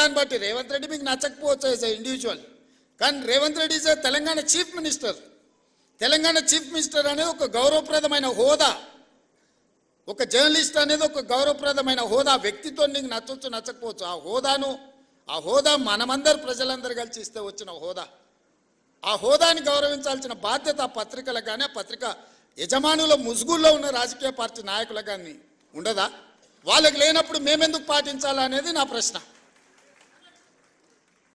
దాన్ని బట్టి రేవంత్ రెడ్డి మీకు నచ్చకపోవచ్చు యాజ్ ఇండివిజువల్ కానీ Revanth Reddy is Telangana chief minister Telangana chief minister అనేది ఒక గౌరవప్రదమైన హోదా ఒక జర్నలిస్ట్ అనేది ఒక గౌరవప్రదమైన హోదా వ్యక్తితో నీకు నచ్చవచ్చు నచ్చకపోవచ్చు ఆ హోదాను ఆ హోదా మనమందరు ప్రజలందరూ కలిసి ఇస్తే వచ్చిన హోదా ఆ హోదాని గౌరవించాల్సిన బాధ్యత ఆ పత్రికలకు కానీ ఆ పత్రిక యజమానుల ముసుగుల్లో ఉన్న రాజకీయ పార్టీ నాయకులకు కానీ ఉండదా వాళ్ళకి లేనప్పుడు మేమెందుకు పాటించాలనేది నా ప్రశ్న